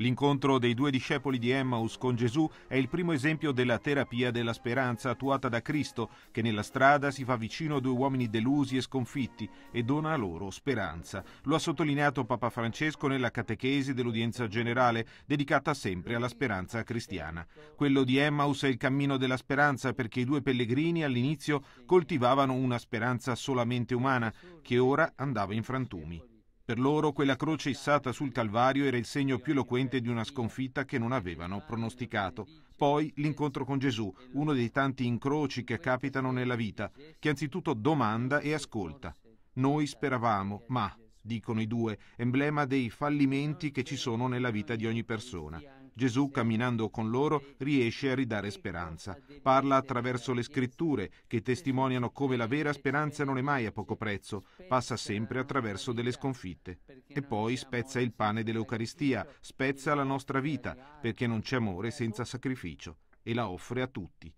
L'incontro dei due discepoli di Emmaus con Gesù è il primo esempio della terapia della speranza attuata da Cristo, che nella strada si fa vicino a due uomini delusi e sconfitti e dona loro speranza. Lo ha sottolineato Papa Francesco nella catechesi dell'udienza generale, dedicata sempre alla speranza cristiana. Quello di Emmaus è il cammino della speranza perché i due pellegrini all'inizio coltivavano una speranza solamente umana, che ora andava in frantumi. Per loro quella croce issata sul Calvario era il segno più eloquente di una sconfitta che non avevano pronosticato. Poi l'incontro con Gesù, uno dei tanti incroci che capitano nella vita, che anzitutto domanda e ascolta. Noi speravamo, ma, dicono i due, emblema dei fallimenti che ci sono nella vita di ogni persona. Gesù, camminando con loro, riesce a ridare speranza. Parla attraverso le scritture, che testimoniano come la vera speranza non è mai a poco prezzo, passa sempre attraverso delle sconfitte. E poi spezza il pane dell'Eucaristia, spezza la nostra vita, perché non c'è amore senza sacrificio, e la offre a tutti.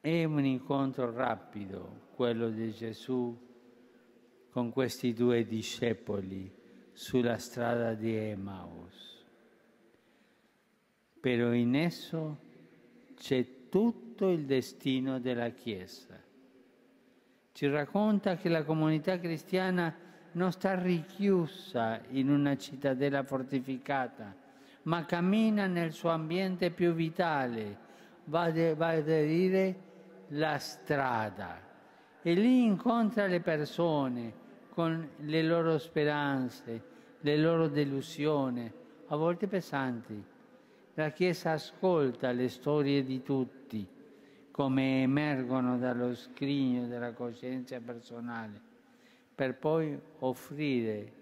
È un incontro rapido quello di Gesù con questi due discepoli sulla strada di Emmaus però in esso c'è tutto il destino della Chiesa. Ci racconta che la comunità cristiana non sta richiusa in una cittadella fortificata, ma cammina nel suo ambiente più vitale, va, de- a dire la strada e lì incontra le persone con le loro speranze, le loro delusioni, a volte pesanti la Chiesa ascolta le storie di tutti, come emergono dallo scrigno della coscienza personale, per poi offrire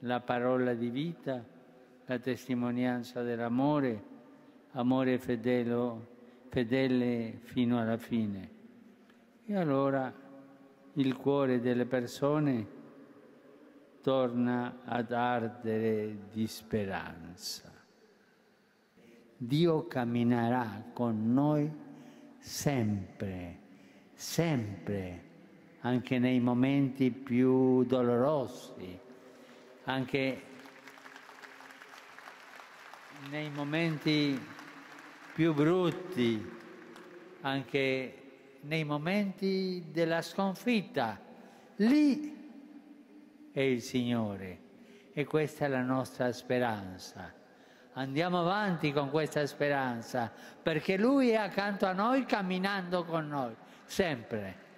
la parola di vita, la testimonianza dell'amore, amore fedelo, fedele fino alla fine. E allora il cuore delle persone torna ad ardere di speranza. Dio camminerà con noi sempre, sempre, anche nei momenti più dolorosi, anche nei momenti più brutti, anche nei momenti della sconfitta. Lì è il Signore e questa è la nostra speranza andiamo avanti con questa speranza, perché Lui è accanto a noi camminando con noi, sempre.